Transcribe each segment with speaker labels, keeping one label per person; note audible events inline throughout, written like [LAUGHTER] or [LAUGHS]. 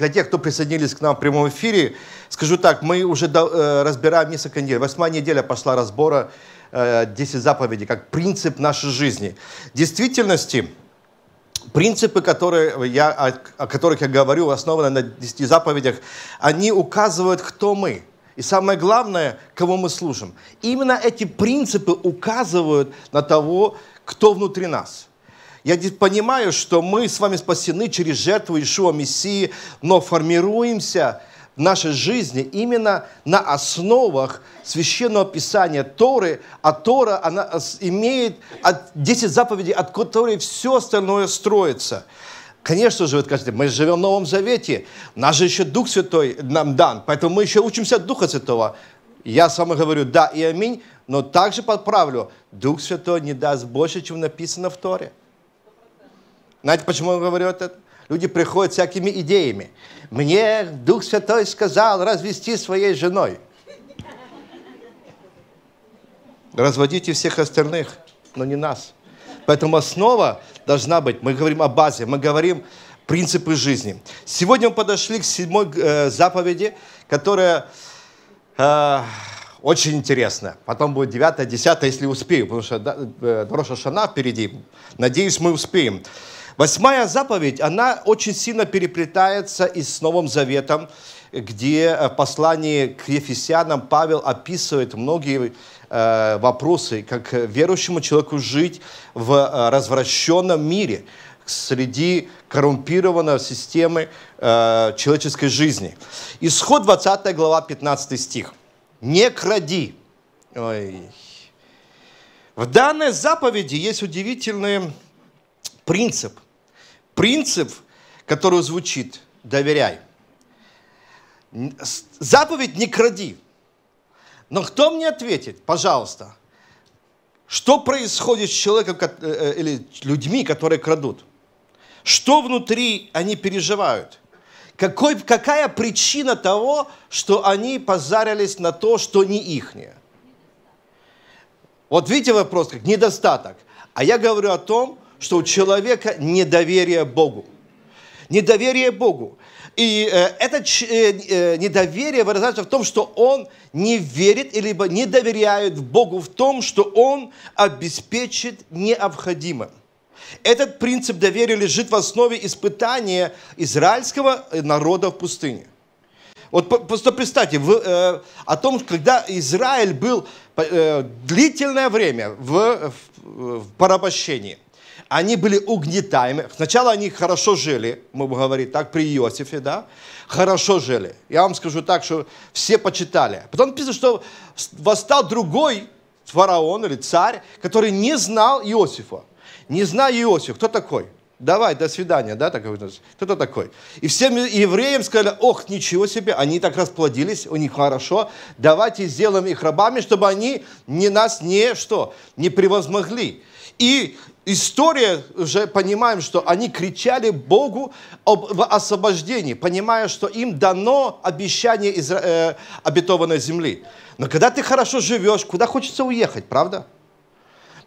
Speaker 1: Для тех, кто присоединились к нам в прямом эфире, скажу так, мы уже до, э, разбираем несколько недель. Восьмая неделя пошла разбора э, 10 заповедей как принцип нашей жизни. В действительности, принципы, которые я, о, о которых я говорю, основаны на 10 заповедях, они указывают, кто мы – и самое главное, кого мы служим. Именно эти принципы указывают на того, кто внутри нас. Я понимаю, что мы с вами спасены через жертву Иешуа Мессии, но формируемся в нашей жизни именно на основах Священного Писания Торы, а Тора она имеет 10 заповедей, от которой все остальное строится. Конечно же, вы скажете, мы живем в Новом Завете, нас же еще Дух Святой нам дан, поэтому мы еще учимся от Духа Святого. Я с вами говорю «да» и «аминь», но также подправлю, Дух Святой не даст больше, чем написано в Торе. Знаете, почему я говорю это? Люди приходят всякими идеями. Мне Дух Святой сказал развести своей женой. Разводите всех остальных, но не нас. Поэтому основа должна быть, мы говорим о базе, мы говорим принципы жизни. Сегодня мы подошли к седьмой э, заповеди, которая э, очень интересна. Потом будет девятая, десятая, если успеем, потому что э, Роша Шана впереди. Надеюсь, мы успеем. Восьмая заповедь, она очень сильно переплетается и с Новым Заветом, где э, в послании к Ефесянам Павел описывает многие э, вопросы, как верующему человеку жить в э, развращенном мире среди коррумпированной системы человеческой жизни. Исход 20 глава 15 стих. Не кради. Ой. В данной заповеди есть удивительный принцип – принцип, который звучит «доверяй». Заповедь «не кради». Но кто мне ответит, пожалуйста, что происходит с человеком э, э, или людьми, которые крадут? Что внутри они переживают? Какой, какая причина того, что они позарились на то, что не ихнее? Вот видите вопрос, как недостаток. А я говорю о том, что у человека недоверие Богу. Недоверие Богу. И э, это э, э, недоверие выражается в том, что он не верит, либо не доверяет Богу в том, что он обеспечит необходимое. Этот принцип доверия лежит в основе испытания израильского народа в пустыне. Вот просто представьте, в, э, о том, когда Израиль был э, длительное время в, в, в порабощении – они были угнетаемы. Сначала они хорошо жили, мы бы говорили, так, при Иосифе, да, хорошо жили. Я вам скажу так, что все почитали. Потом пишет, что восстал другой фараон или царь, который не знал Иосифа. Не знал Иосифа. кто такой? Давай, до свидания, да, такой, кто-то такой. И всем евреям сказали, ох, ничего себе, они так расплодились, у них хорошо, давайте сделаем их рабами, чтобы они не нас не что, не превозмогли. И история, уже понимаем, что они кричали Богу об освобождении, понимая, что им дано обещание из, э, обетованной земли. Но когда ты хорошо живешь, куда хочется уехать, правда?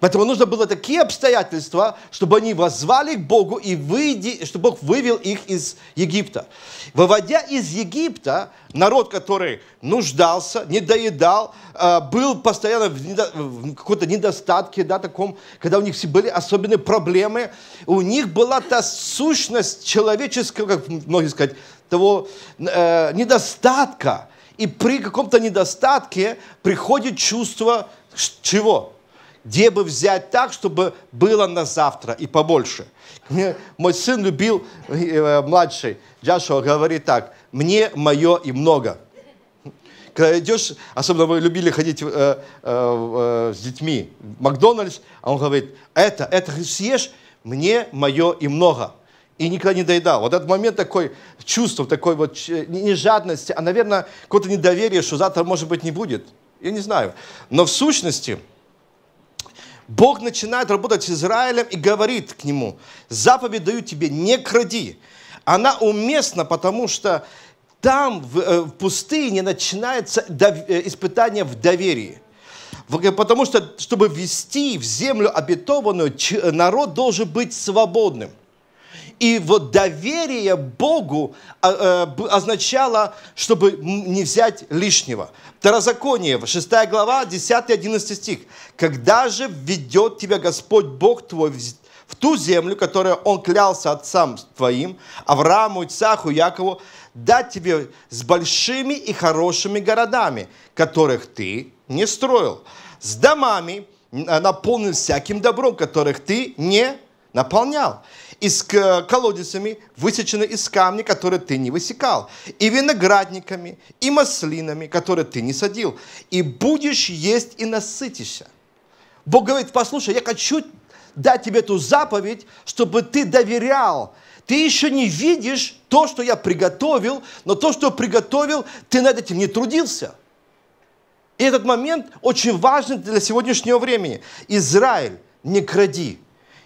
Speaker 1: Поэтому нужно было такие обстоятельства, чтобы они возвали к Богу и выйди, чтобы Бог вывел их из Египта. Выводя из Египта, народ, который нуждался, недоедал, э, был постоянно в, недо, в каком-то недостатке, да, таком, когда у них все были особенные проблемы, у них была та сущность человеческого, как многие сказать, того э, недостатка. И при каком-то недостатке приходит чувство чего? где бы взять так, чтобы было на завтра и побольше. Мне, мой сын любил, э, младший Джашуа говорит так, мне мое и много. Когда идешь, особенно вы любили ходить э, э, э, с детьми в Макдональдс, а он говорит, это, это съешь, мне мое и много. И никогда не доедал. Вот этот момент такой чувств, такой вот не жадности, а, наверное, какое-то недоверие, что завтра, может быть, не будет. Я не знаю. Но в сущности, Бог начинает работать с Израилем и говорит к нему, заповедь даю тебе, не кради. Она уместна, потому что там, в, э, в пустыне, начинается э, испытание в доверии. Э, потому что, чтобы ввести в землю обетованную, народ должен быть свободным. И вот доверие Богу а, э, означало, чтобы не взять лишнего. Второзаконие, 6 глава, 10-11 стих. «Когда же введет тебя Господь Бог твой в ту землю, которую Он клялся отцам твоим, Аврааму, Ицаху, Якову, дать тебе с большими и хорошими городами, которых ты не строил, с домами, наполнен всяким добром, которых ты не наполнял и с колодицами, высечены из камня, которые ты не высекал, и виноградниками, и маслинами, которые ты не садил, и будешь есть и насытишься. Бог говорит, послушай, я хочу дать тебе эту заповедь, чтобы ты доверял. Ты еще не видишь то, что я приготовил, но то, что приготовил, ты над этим не трудился. И этот момент очень важен для сегодняшнего времени. Израиль, не кради.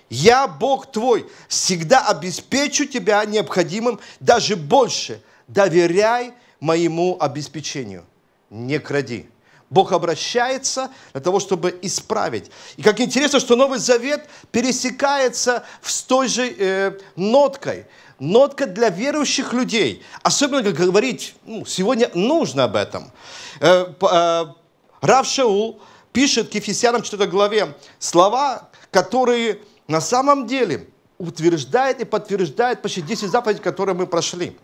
Speaker 1: Я Бог твой, всегда обеспечу тебя необходимым, даже больше. Доверяй моему обеспечению. Не кради. Бог обращается для того, чтобы исправить. И как интересно, что Новый Завет пересекается с той же э, ноткой. Нотка для верующих людей. Особенно, как говорить, ну, сегодня нужно об этом. Э, э, Рав Шаул пишет к Ефесянам 4 главе слова, которые на самом деле утверждает и подтверждает почти 10 заповедей, которые мы прошли.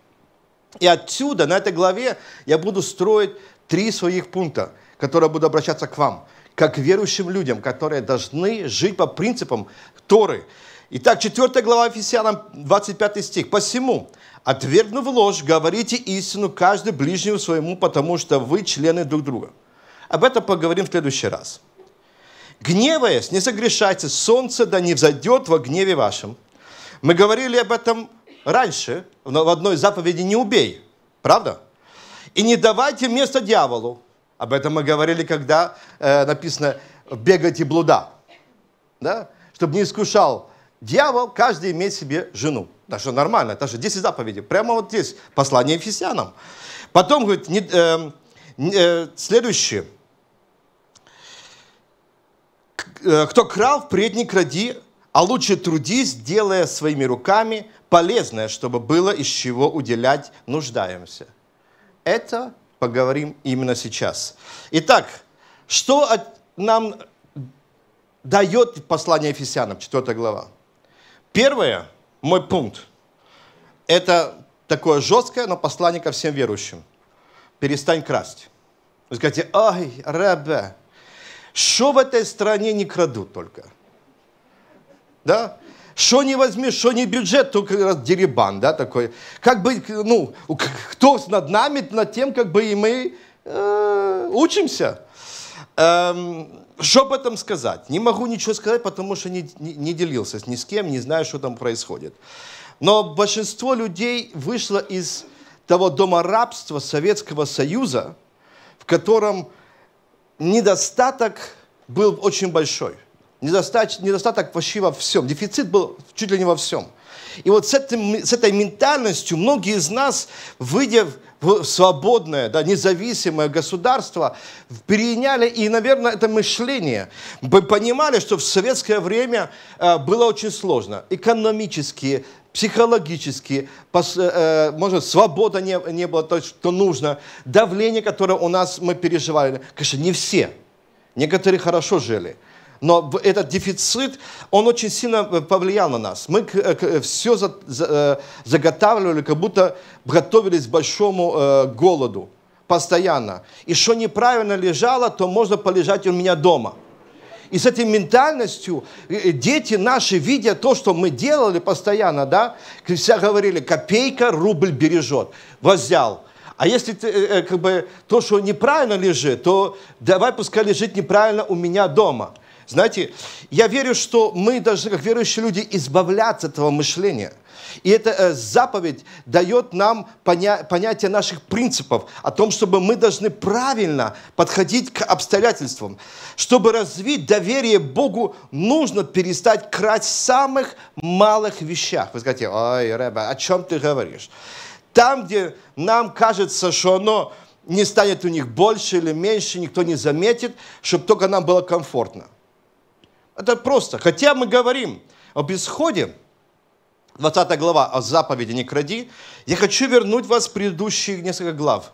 Speaker 1: И отсюда, на этой главе, я буду строить три своих пункта, которые буду обращаться к вам, как верующим людям, которые должны жить по принципам Торы. Итак, 4 глава Ефесянам, 25 стих. «Посему, отвергнув ложь, говорите истину каждый ближнему своему, потому что вы члены друг друга». Об этом поговорим в следующий раз. Гневаясь, не согрешайте, солнце да не взойдет во гневе вашем. Мы говорили об этом раньше, в одной заповеди «Не убей», правда? И не давайте место дьяволу. Об этом мы говорили, когда э, написано «бегать и блуда». Да? Чтобы не искушал дьявол, каждый имеет себе жену. Да что нормально, это же 10 заповедей. Прямо вот здесь, послание Ефесянам. Потом говорит, не, э, э, следующее – Э, кто крал, предник кради, а лучше трудись, делая своими руками полезное, чтобы было из чего уделять нуждаемся. Это поговорим именно сейчас. Итак, что нам дает послание Ефесянам, 4 глава? Первое, мой пункт, это такое жесткое, но послание ко всем верующим. Перестань красть. Вы скажете, ой, ребе, что в этой стране не крадут только? Да? Что не возьмешь, что не бюджет, только раз деребан, да, такой. Как бы, ну, кто над нами, над тем, как бы и мы э, учимся. Эм, что об этом сказать? Не могу ничего сказать, потому что не, не, не делился ни с кем, не знаю, что там происходит. Но большинство людей вышло из того дома рабства Советского Союза, в котором недостаток был очень большой. Недостаток, недостаток почти во всем. Дефицит был чуть ли не во всем. И вот с, этим, с этой ментальностью многие из нас, выйдя в свободное, да, независимое государство, переняли, и, наверное, это мышление. Мы понимали, что в советское время э, было очень сложно. Экономические психологически, э, э, может, свобода не, не была то, что нужно, давление, которое у нас мы переживали. Конечно, не все. Некоторые хорошо жили. Но этот дефицит, он очень сильно э, повлиял на нас. Мы все заготавливали, как будто готовились к большому голоду постоянно. И что неправильно лежало, то можно полежать у меня дома – и с этой ментальностью э, э, дети наши, видя то, что мы делали постоянно, да, все говорили, копейка рубль бережет. Воззял. А если ты, э, как бы, то, что неправильно лежит, то давай пускай лежит неправильно у меня дома – знаете, я верю, что мы должны, как верующие люди, избавляться от этого мышления. И эта э, заповедь дает нам поня- понятие наших принципов, о том, чтобы мы должны правильно подходить к обстоятельствам. Чтобы развить доверие Богу, нужно перестать красть в самых малых вещах. Вы скажете, ой, Рэба, о чем ты говоришь? Там, где нам кажется, что оно не станет у них больше или меньше, никто не заметит, чтобы только нам было комфортно. Это просто. Хотя мы говорим об исходе, 20 глава о заповеди «Не кради», я хочу вернуть вас в предыдущие несколько глав.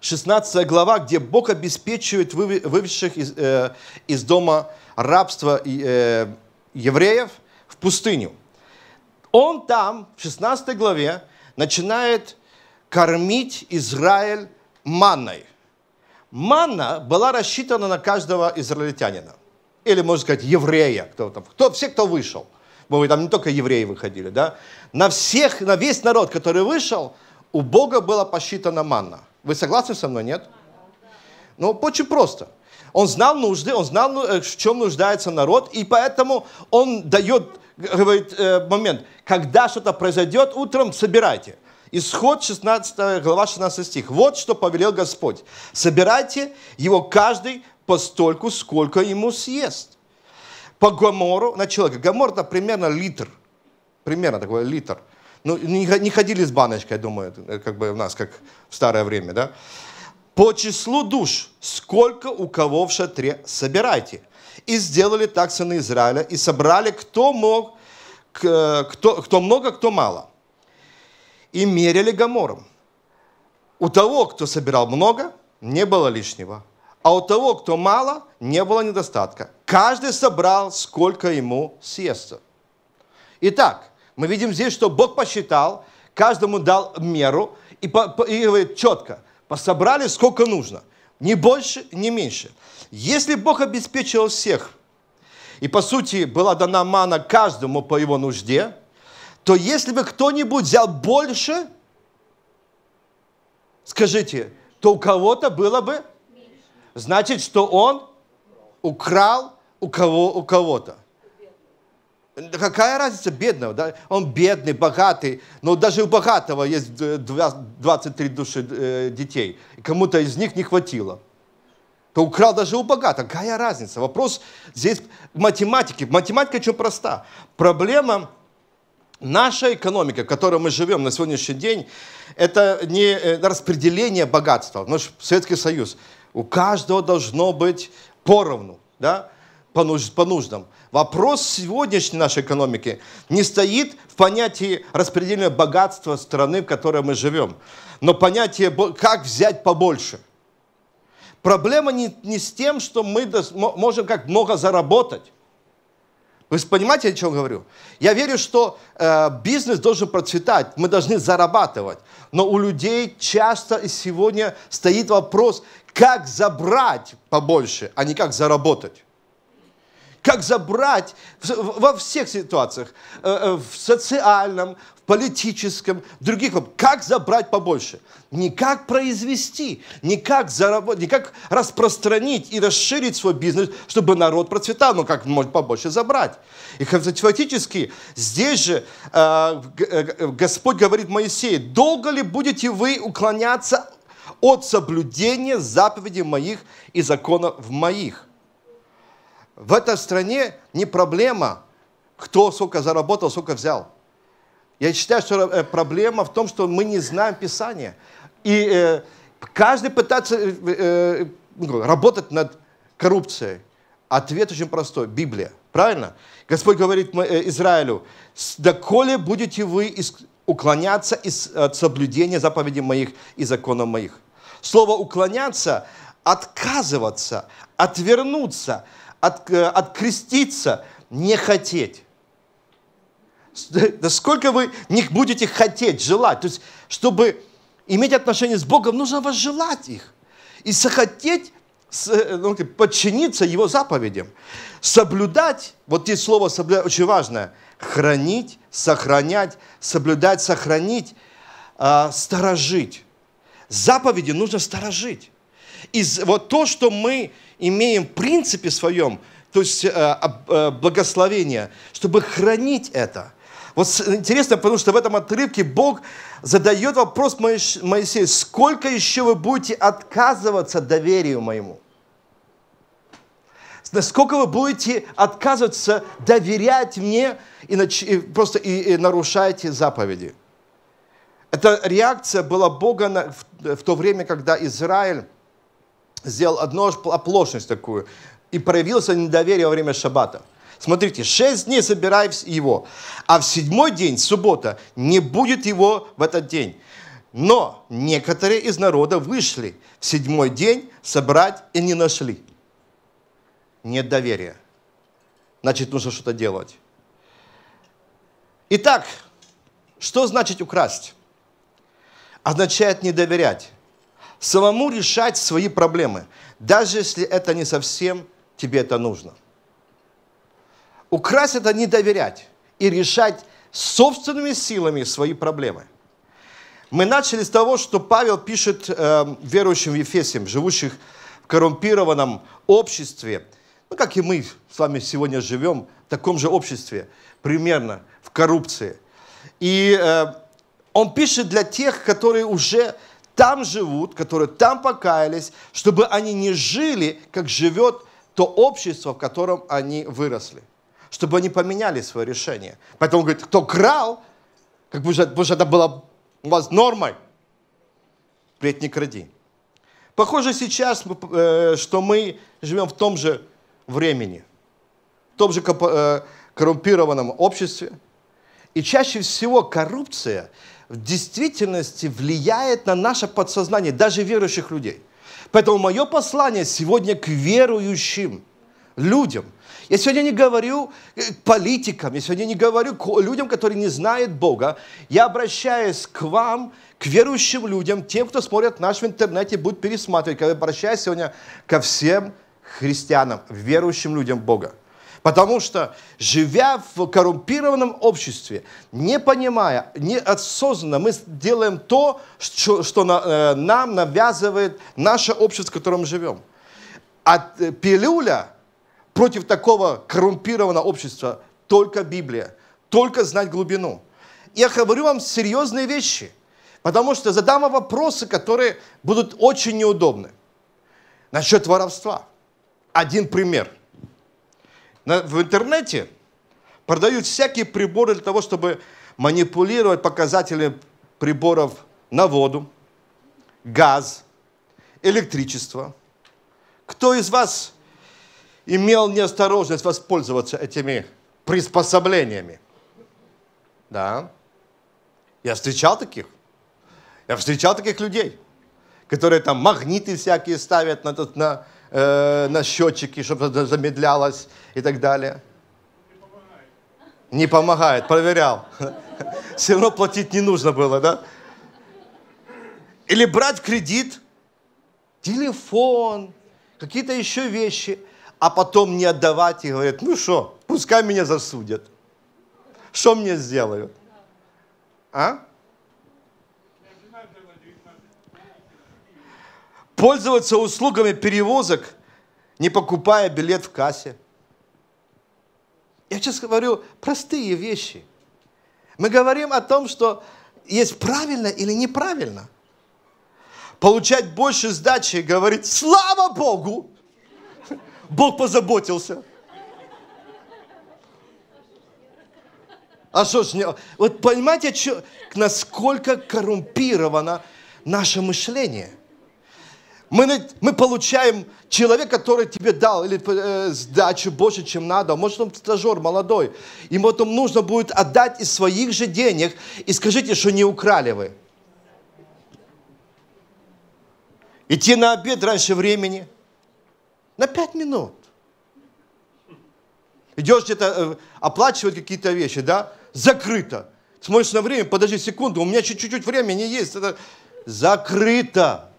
Speaker 1: 16 глава, где Бог обеспечивает вывезших из, э, из дома рабства э, евреев в пустыню. Он там, в 16 главе, начинает кормить Израиль манной. Манна была рассчитана на каждого израильтянина или, можно сказать, еврея, кто там, кто, все, кто вышел. Может, там не только евреи выходили, да? На всех, на весь народ, который вышел, у Бога была посчитана манна. Вы согласны со мной, нет? Ну, очень просто. Он знал нужды, он знал, э, в чем нуждается народ, и поэтому он дает, говорит, э, момент, когда что-то произойдет, утром собирайте. Исход 16, глава 16 стих. Вот что повелел Господь. Собирайте его каждый постольку, сколько ему съест. По гамору на человека. Гомор это примерно литр. Примерно такой литр. Ну, не, не ходили с баночкой, думаю, как бы у нас, как в старое время, да? По числу душ, сколько у кого в шатре, собирайте. И сделали так сыны Израиля, и собрали кто мог, кто, кто много, кто мало. И мерили гамором. У того, кто собирал много, не было лишнего, а у того, кто мало, не было недостатка. Каждый собрал, сколько ему съестся. Итак, мы видим здесь, что Бог посчитал, каждому дал меру и, по, по, и говорит четко, пособрали сколько нужно, ни больше, ни меньше. Если Бог обеспечил всех, и по сути была дана мана каждому по его нужде, то если бы кто-нибудь взял больше, скажите, то у кого-то было бы значит, что он украл у, кого, у кого-то. Какая разница бедного? Да? Он бедный, богатый, но даже у богатого есть 23 души э, детей. Кому-то из них не хватило. То украл даже у богатого. Какая разница? Вопрос здесь математики. Математика очень проста. Проблема наша экономика, в которой мы живем на сегодняшний день, это не э, распределение богатства. Наш Советский Союз – у каждого должно быть поровну, да, по, нуж, по нуждам. Вопрос сегодняшней нашей экономики не стоит в понятии распределения богатства страны, в которой мы живем, но понятие, как взять побольше. Проблема не, не с тем, что мы можем как много заработать. Вы понимаете, о чем говорю? Я верю, что э, бизнес должен процветать, мы должны зарабатывать. Но у людей часто и сегодня стоит вопрос, как забрать побольше, а не как заработать. Как забрать во всех ситуациях, э, э, в социальном, в политическом, в других, как забрать побольше. Не как произвести, не как заработать, не как распространить и расширить свой бизнес, чтобы народ процветал, но как может побольше забрать. И фактически здесь же э, Господь говорит Моисею, долго ли будете вы уклоняться от соблюдения заповедей моих и законов моих. В этой стране не проблема, кто сколько заработал, сколько взял. Я считаю, что э, проблема в том, что мы не знаем Писания. И э, каждый пытается э, э ну, работать над коррупцией. Ответ очень простой. Библия. Правильно? Господь говорит э, Израилю, «Доколе будете вы уклоняться от соблюдения заповедей моих и законов моих». Слово «уклоняться» – отказываться, отвернуться, от, э, откреститься, не хотеть. сколько вы них будете хотеть, желать. То есть, чтобы иметь отношение с Богом, нужно вас желать их. И захотеть э, ну, подчиниться Его заповедям. Соблюдать, вот здесь слово соблюдать очень важное, хранить, сохранять, соблюдать, сохранить, э, сторожить заповеди нужно сторожить. И вот то, что мы имеем в принципе своем, то есть э, э, благословение, чтобы хранить это. Вот интересно, потому что в этом отрывке Бог задает вопрос Моисею, сколько еще вы будете отказываться доверию моему? Насколько вы будете отказываться доверять мне и, и просто и, и нарушаете заповеди? Эта реакция была Бога на, в в то время, когда Израиль сделал одну оплошность такую и проявился недоверие во время шаббата. Смотрите, шесть дней собирай его, а в седьмой день, суббота, не будет его в этот день. Но некоторые из народа вышли в седьмой день собрать и не нашли. Нет доверия. Значит, нужно что-то делать. Итак, что значит украсть? означает не доверять. Самому решать свои проблемы, даже если это не совсем тебе это нужно. Украсть – это не доверять и решать собственными силами свои проблемы. Мы начали с того, что Павел пишет э, верующим в Ефесиям, живущих в коррумпированном обществе, ну, как и мы с вами сегодня живем, в таком же обществе, примерно, в коррупции. И э, он пишет для тех, которые уже там живут, которые там покаялись, чтобы они не жили, как живет то общество, в котором они выросли. Чтобы они поменяли свое решение. Поэтому он говорит, кто крал, как бы, потому что это было у вас нормой, впредь не кради. Похоже сейчас, э, что мы живем в том же времени, в том же э, коррумпированном обществе. И чаще всего коррупция – в действительности влияет на наше подсознание, даже верующих людей. Поэтому мое послание сегодня к верующим людям. Я сегодня не говорю э, политикам, я сегодня не говорю к людям, которые не знают Бога. Я обращаюсь к вам, к верующим людям, тем, кто смотрит наш в интернете, будет пересматривать. Я обращаюсь сегодня ко всем христианам, верующим людям Бога. Потому что, живя в коррумпированном обществе, не понимая, неосознанно, мы делаем то, что, что на, э, нам навязывает наше общество, в котором живем. От а, э, пилюля против такого коррумпированного общества только Библия, только знать глубину. Я говорю вам серьезные вещи, потому что задам вопросы, которые будут очень неудобны. Насчет воровства. Один пример – в интернете продают всякие приборы для того, чтобы манипулировать показателями приборов на воду, газ, электричество. Кто из вас имел неосторожность воспользоваться этими приспособлениями? Да. Я встречал таких. Я встречал таких людей, которые там магниты всякие ставят на, на, э, на счетчики, чтобы замедлялось, и так далее. Не помогает, проверял. [LAUGHS] Все равно платить не нужно было, да? Или брать кредит, телефон, какие-то еще вещи, а потом не отдавать и говорит: ну что, пускай меня засудят. Что мне сделают? А? Пользоваться услугами перевозок, не покупая билет в кассе – я сейчас говорю простые вещи. Мы говорим о том, что есть правильно или неправильно. Получать больше сдачи, и говорить, слава Богу, [LAUGHS] Бог позаботился. А что ж, вот понимаете, насколько коррумпировано наше мышление – мы, мы получаем человек, который тебе дал или э, сдачу больше, чем надо. Может, он стажер молодой. Ему потом нужно будет отдать из своих же денег. И скажите, что не украли вы. Идти на обед раньше времени. На пять минут. Идешь где-то, э, оплачивать какие-то вещи, да? Закрыто. Смотришь на время, подожди секунду, у меня чуть-чуть времени есть. Это закрыто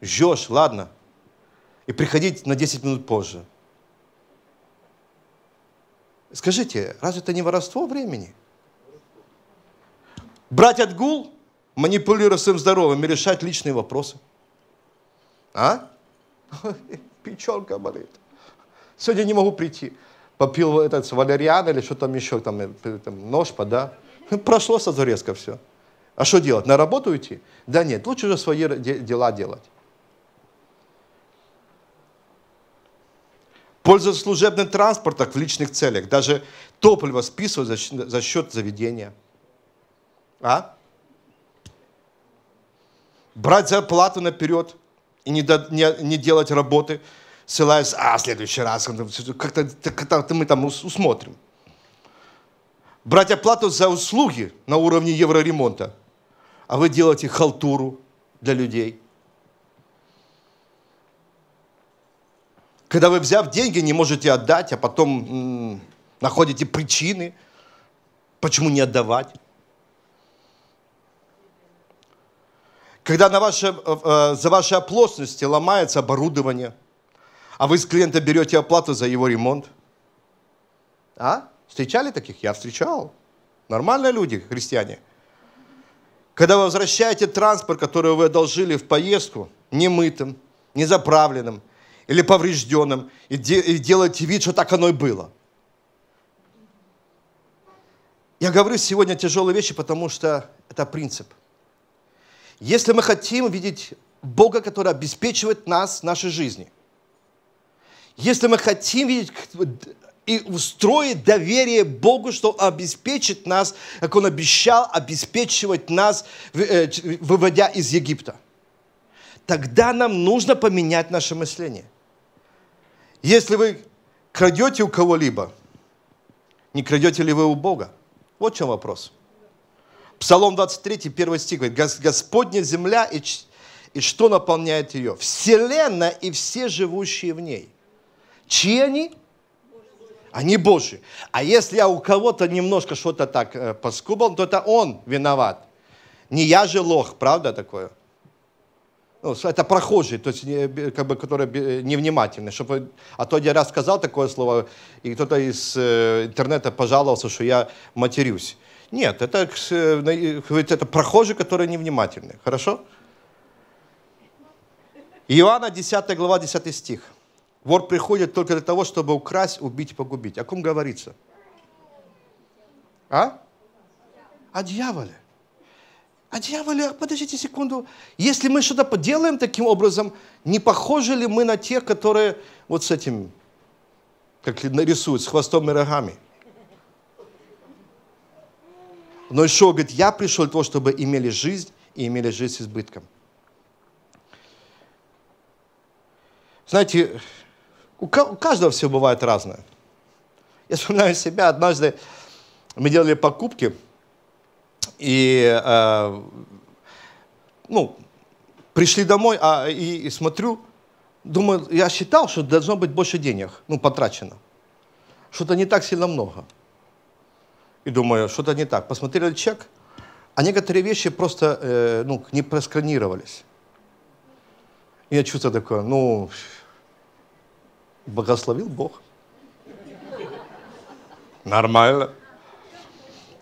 Speaker 1: жжешь, ладно, и приходить на 10 минут позже. Скажите, разве это не воровство времени? Брать отгул, манипулировать своим здоровьем и решать личные вопросы. А? [LAUGHS] Печенка болит. Сегодня не могу прийти. Попил этот валериан или что там еще, там, э, там нож, пода. [LAUGHS] Прошло созрезка все. А что делать? На работу идти? Да нет, лучше же свои дела делать. пользоваться служебным транспортом в личных целях. Даже топливо списывать за, за счет заведения. А? Брать зарплату наперед и не, до, не, не делать работы, ссылаясь, а, в следующий раз, как-то, как-то мы там усмотрим. Брать оплату за услуги на уровне евроремонта, а вы делаете халтуру для людей – Когда вы, взяв деньги, не можете отдать, а потом м-м, находите причины, почему не отдавать. Когда на ваше, э, э, за ваши оплошности ломается оборудование, а вы с клиента берете оплату за его ремонт. А? Встречали таких? Я встречал. Нормальные люди, христиане. Когда вы возвращаете транспорт, который вы одолжили в поездку, немытым, незаправленным – или поврежденным и, де, и делать вид, что так оно и было. Я говорю сегодня тяжелые вещи, потому что это принцип. Если мы хотим видеть Бога, который обеспечивает нас в нашей жизни, если мы хотим видеть и устроить доверие Богу, что обеспечит нас, как Он обещал обеспечивать нас, э, выводя из Египта. Тогда нам нужно поменять наше мышление – если вы крадете у кого-либо, не крадете ли вы у Бога? Вот в чем вопрос. Псалом 23, 1 стих говорит, «Господня земля и, и что наполняет ее? Вселенная и все живущие в ней». Чьи они? Они Божьи. А если я у кого-то немножко что-то так э, поскубал, то это он виноват. Не я же лох, правда такое? ну, это прохожие, то есть как бы, которые невнимательны. Чтобы, а то один раз сказал такое слово, и кто-то из э, интернета пожаловался, что я матерюсь. Нет, это, э, э, это прохожие, которые невнимательны. Хорошо? Иоанна 10 глава 10 стих. Вор приходит только для того, чтобы украсть, убить, погубить. О ком говорится? А? О дьяволе. А дьявол, подождите секунду, если мы что-то поделаем таким образом, не похожи ли мы на тех, которые вот с этим, как нарисуют, с хвостом и рогами? Но еще, говорит, я пришел для того, чтобы имели жизнь и имели жизнь с избытком. Знаете, у каждого все бывает разное. Я вспоминаю себя, однажды мы делали покупки – и, э, ну, пришли домой, а и, и смотрю, думаю, я считал, что должно быть больше денег, ну, потрачено. Что-то не так сильно много. И думаю, что-то не так. Посмотрели чек, а некоторые вещи просто, э, ну, не просканировались. И я чувствую такое, ну, благословил Бог. Нормально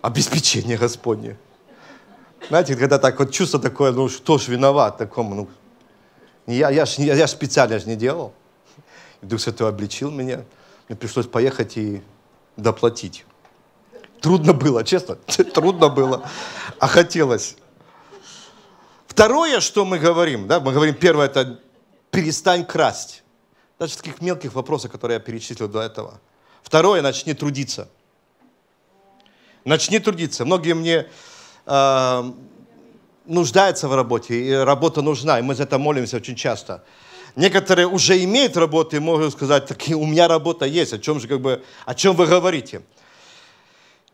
Speaker 1: обеспечение Господне. Знаете, когда так вот чувство такое, ну что ж виноват такому, ну я, я ж, я, я ж специально же не делал. И Дух Святой обличил меня. Мне пришлось поехать и доплатить. Трудно было, честно, [LAUGHS] трудно было, а хотелось. Второе, что мы говорим, да, мы говорим, первое, это перестань красть. Даже таких мелких вопросов, которые я перечислил до этого. Второе, начни трудиться. Начни трудиться. Многие мне э, нуждаются в работе, и работа нужна, и мы за это молимся очень часто. Некоторые уже имеют работу и могут сказать, так у меня работа есть, о чем же как бы, о чем вы говорите?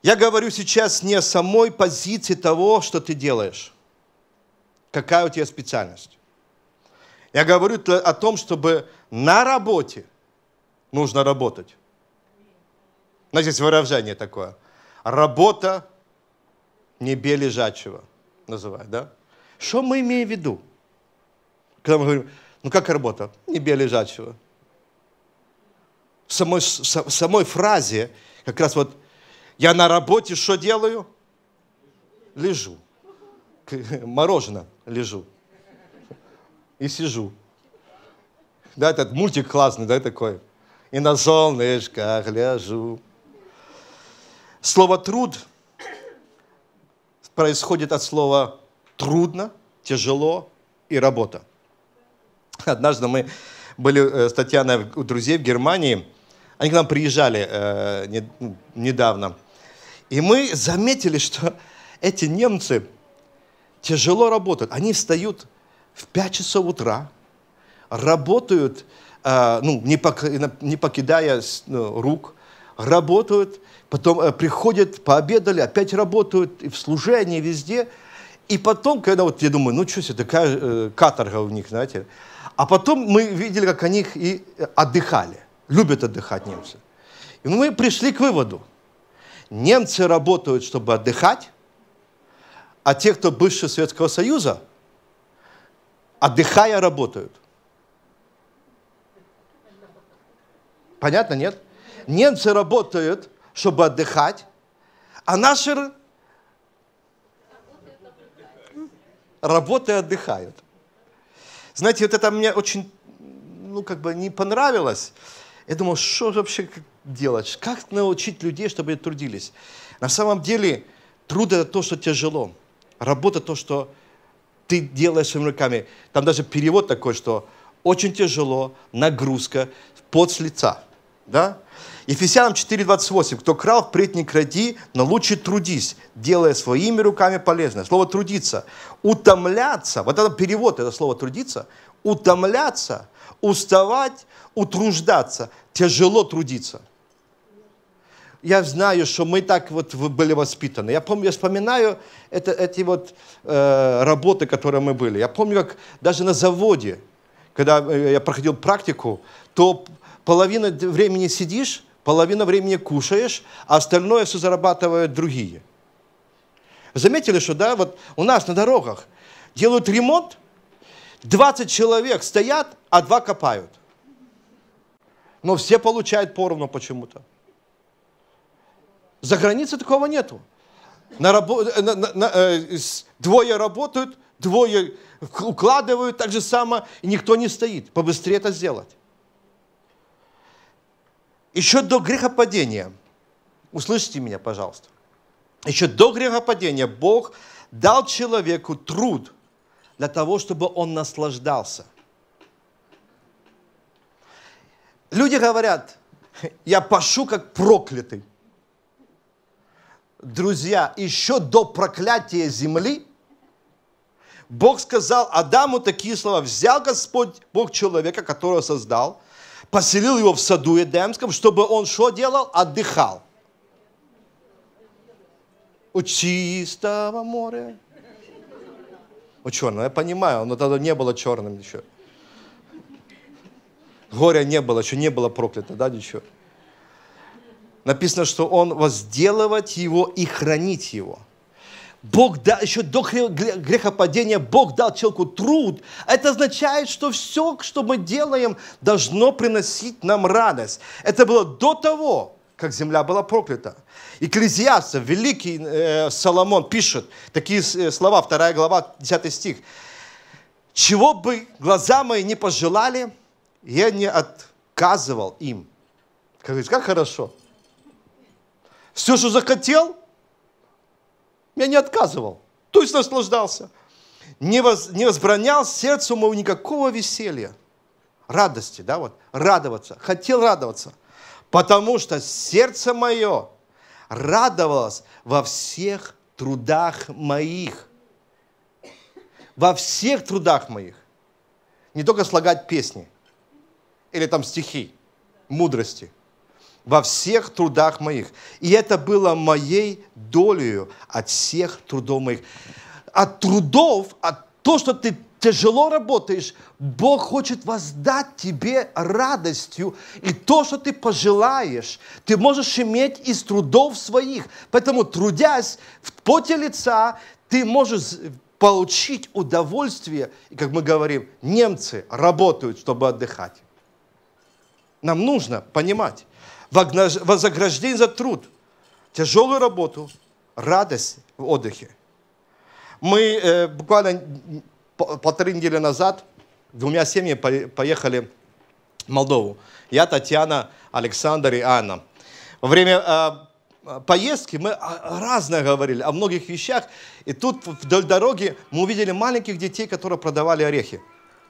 Speaker 1: Я говорю сейчас не о самой позиции того, что ты делаешь, какая у тебя специальность. Я говорю о том, чтобы на работе нужно работать. Знаете, выражение такое. Работа небе лежачего, называют, да? Что мы имеем в виду? Когда мы говорим, ну как работа? Небе лежачего. В самой, в самой фразе как раз вот я на работе что делаю? Лежу. Мороженое лежу. И сижу. Да, этот мультик классный, да, такой. И на солнышко гляжу. Слово «труд» происходит от слова «трудно», «тяжело» и «работа». Однажды мы были э, с Татьяной у друзей в Германии, они к нам приезжали э, недавно, и мы заметили, что эти немцы тяжело работают. Они встают в 5 часов утра, работают, э, ну, не, пок, не покидая ну, рук, работают, потом э, приходят, пообедали, опять работают, и в служении, везде. И потом, когда вот я думаю, ну что себе, такая э, каторга у них, знаете. А потом мы видели, как они и э, отдыхали. Любят отдыхать немцы. И мы пришли к выводу. Немцы работают, чтобы отдыхать, а те, кто бывший Советского Союза, отдыхая, работают. Понятно, нет? Немцы работают, чтобы отдыхать, а наши работы отдыхают. Знаете, вот это мне очень, ну, как бы не понравилось. Я думал, что же вообще делать? Как научить людей, чтобы они трудились? На самом деле, труд – это то, что тяжело. Работа – то, что ты делаешь своими руками. Там даже перевод такой, что очень тяжело, нагрузка, пот с лица. Да? Ефесянам 4.28. Кто крал, впредь не кради, но лучше трудись, делая своими руками полезное. Слово «трудиться». Утомляться, вот это перевод, это слово «трудиться», утомляться, уставать, утруждаться. Тяжело трудиться. Я знаю, что мы так вот были воспитаны. Я помню, я вспоминаю это, эти вот э, работы, которые мы были. Я помню, как даже на заводе, когда э, я проходил практику, то половину времени сидишь, половину времени кушаешь, а остальное все зарабатывают другие. Заметили, что да, вот у нас на дорогах делают ремонт, 20 человек стоят, а два копают. Но все получают поровну почему-то. За границей такого нету. На рабо... Э, на, на, на, э, двое работают, двое укладывают, так же самое, и никто не стоит. Побыстрее это сделать еще до грехопадения, услышите меня, пожалуйста, еще до грехопадения Бог дал человеку труд для того, чтобы он наслаждался. Люди говорят, я пашу как проклятый. Друзья, еще до проклятия земли Бог сказал Адаму такие слова. Взял Господь, Бог человека, которого создал, поселил его в саду Эдемском, чтобы он что делал? Отдыхал. У чистого моря. У черного, я понимаю, но тогда не было черным еще. Горя не было, еще не было проклято, да, ничего. Написано, что он возделывать его и хранить его – Бог дал, еще до грехопадения Бог дал человеку труд. Это означает, что все, что мы делаем, должно приносить нам радость. Это было до того, как земля была проклята. Экклезиаста, великий э, Соломон пишет такие э, слова, 2 глава, 10 стих. «Чего бы глаза мои не пожелали, я не отказывал им». Как, как хорошо. Все, что захотел – я не отказывал. То есть наслаждался. Не, воз, не возбранял сердцу моему никакого веселья. Радости, да, вот. Радоваться. Хотел радоваться. Потому что сердце мое радовалось во всех трудах моих. Во всех трудах моих. Не только слагать песни или там стихи мудрости – во всех трудах моих. И это было моей долей от всех трудов моих. От трудов, от то, что ты тяжело работаешь, Бог хочет воздать тебе радостью. И то, что ты пожелаешь, ты можешь иметь из трудов своих. Поэтому, трудясь в поте лица, ты можешь получить удовольствие. И, как мы говорим, немцы работают, чтобы отдыхать. Нам нужно понимать, вознаграждение за труд, тяжелую работу, радость в отдыхе. Мы э, буквально полторы недели назад двумя семьями поехали в Молдову. Я, Татьяна, Александр и Анна. Во время э, поездки мы а, разное говорили, о многих вещах. И тут вдоль дороги мы увидели маленьких детей, которые продавали орехи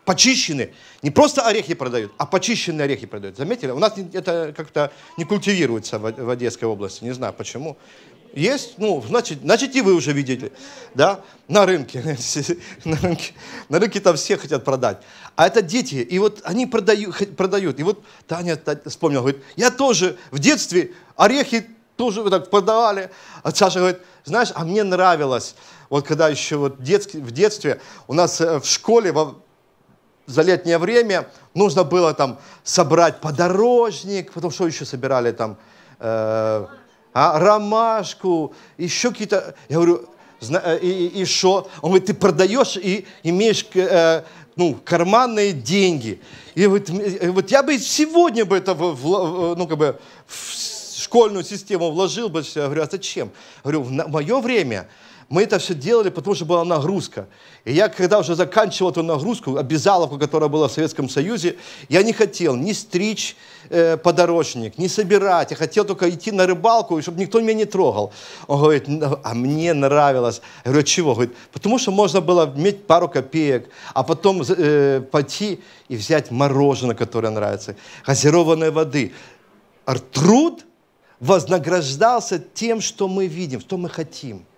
Speaker 1: почищены. Не просто орехи продают, а почищенные орехи продают. Заметили? У нас это как-то не культивируется в, Одесской области, не знаю почему. Есть, ну, значит, значит и вы уже видели, да, на рынке, [LAUGHS] на рынке, на рынке там все хотят продать. А это дети, и вот они продают, продают. И вот Таня вспомнила, говорит, я тоже в детстве орехи тоже вот так продавали. А Саша говорит, знаешь, а мне нравилось, вот когда еще вот детский, в детстве у нас э, в школе за летнее время нужно было там собрать подорожник, потом что еще собирали там, э, а, ромашку, еще какие-то, я говорю, э, и, что? Он говорит, ты продаешь и имеешь э, ну, карманные деньги. И вот, и э, вот я бы сегодня бы это, в, в, ну, как бы, в школьную систему вложил бы, я говорю, а зачем? Я говорю, в мое время мы это все делали, потому что была нагрузка. И я, когда уже заканчивал эту нагрузку, обязаловку, которая была в Советском Союзе, я не хотел ни стричь э, подорожник, ни собирать. Я хотел только идти на рыбалку, чтобы никто меня не трогал. Он говорит, «Ну, а мне нравилось. Я говорю, чего? Говорит, потому что можно было иметь пару копеек, а потом э, пойти и взять мороженое, которое нравится, газированной воды. Труд вознаграждался тем, что мы видим, что мы хотим –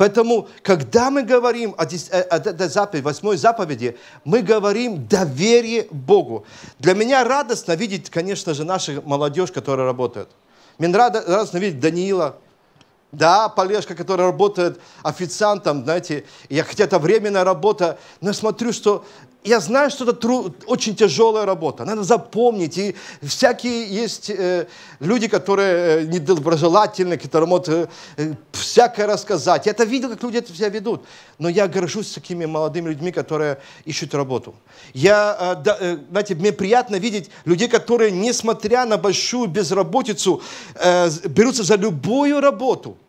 Speaker 1: Поэтому, когда мы говорим о, э, о, о заповеди, восьмой заповеди, мы говорим доверие Богу. Для меня радостно видеть, конечно же, наших молодежь, которая работает. Мне радостно видеть Даниила, да, Полежка, который работает официантом, знаете, я хотя это временная работа, но я смотрю, что я знаю, что это труд, очень тяжелая работа, надо запомнить. И всякие есть э, люди, которые э, недоброжелательны, которые могут э, э, всякое рассказать. Я это видел, как люди это себя ведут. Но я горжусь такими молодыми людьми, которые ищут работу. Я, э, да, э, знаете, мне приятно видеть людей, которые, несмотря на большую безработицу, э, берутся за любую работу –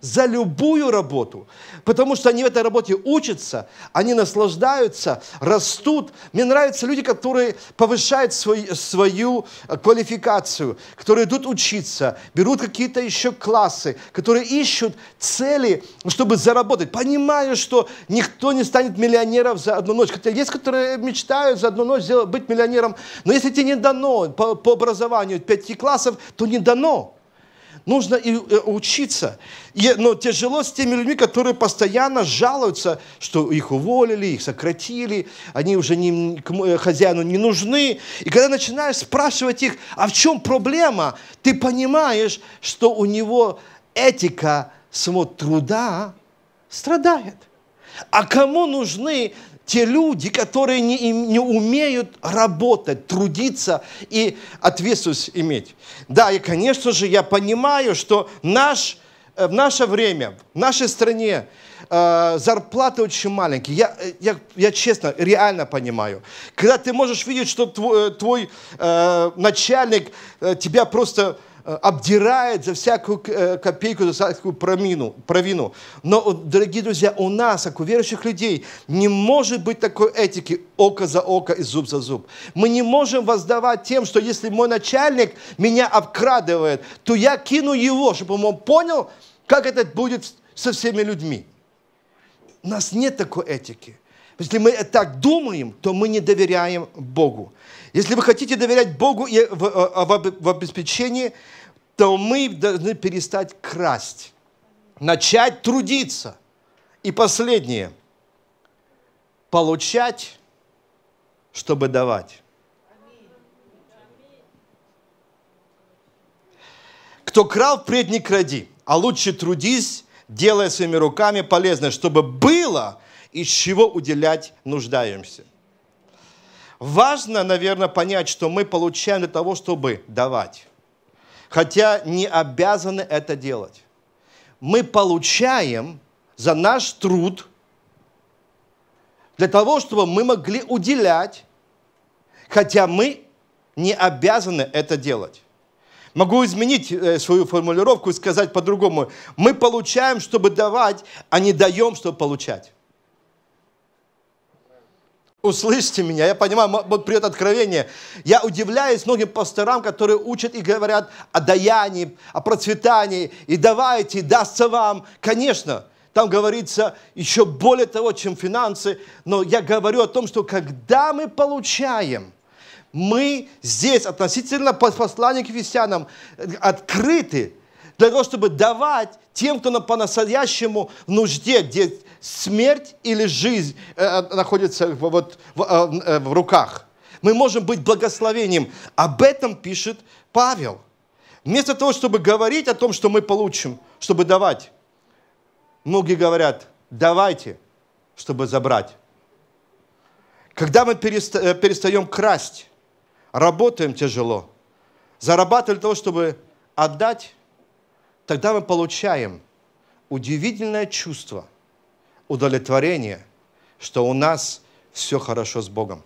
Speaker 1: за любую работу, потому что они в этой работе учатся, они наслаждаются, растут. Мне нравятся люди, которые повышают свой, свою э, квалификацию, которые идут учиться, берут какие-то еще классы, которые ищут цели, чтобы заработать. Понимаю, что никто не станет миллионером за одну ночь. Хотя есть, которые мечтают за одну ночь сделать быть миллионером, но если тебе не дано по, по образованию пяти классов, то не дано нужно и э, учиться. но тяжело с теми людьми, которые постоянно жалуются, что их уволили, их сократили, они уже не, к э, хозяину не нужны. И когда начинаешь спрашивать их, а в чем проблема, ты понимаешь, что у него этика самого труда страдает. А кому нужны те люди, которые не, не умеют работать, трудиться и ответственность иметь. Да, и, конечно же, я понимаю, что наш, э, в наше время, в нашей стране э, зарплаты очень маленькие. Я, э, я, я честно, реально понимаю. Когда ты можешь видеть, что твой, э, твой э, начальник э, тебя просто Э, обдирает за всякую э, копейку, за всякую промину, провину. Но, дорогие друзья, у нас, как у верующих людей, не может быть такой этики око за око и зуб за зуб. Мы не можем воздавать тем, что если мой начальник меня обкрадывает, то я кину его, чтобы он понял, как это будет со всеми людьми. У нас нет такой этики. Если мы так думаем, то мы не доверяем Богу. Если вы хотите доверять Богу э, а, в обеспечении, то мы должны перестать красть, начать трудиться. И последнее – получать, чтобы давать. Кто крал, пред не кради, а лучше трудись, делая своими руками полезное, чтобы было из чего уделять нуждающимся. Важно, наверное, понять, что мы получаем для того, чтобы давать. Хотя не обязаны это делать. Мы получаем за наш труд для того, чтобы мы могли уделять, хотя мы не обязаны это делать. Могу изменить э, свою формулировку и сказать по-другому. Мы получаем, чтобы давать, а не даем, чтобы получать. Услышьте меня, я понимаю, вот придет откровение. Я удивляюсь многим пасторам, которые учат и говорят о даянии, о процветании, и давайте, дастся вам. Конечно, там говорится еще более того, чем финансы, но я говорю о том, что когда мы получаем, мы здесь относительно послания к Ефесянам э, открыты для того, чтобы давать тем, кто по-настоящему в нужде, где смерть или жизнь э, э, находится вот в, э, в руках. Мы можем быть благословением. Об этом пишет Павел. Вместо того, чтобы говорить о том, что мы получим, чтобы давать, многие говорят, давайте, чтобы забрать. Когда мы перестаем красть, работаем тяжело, зарабатываем того, чтобы отдать, тогда мы получаем удивительное чувство удовлетворение, что у нас все хорошо с Богом.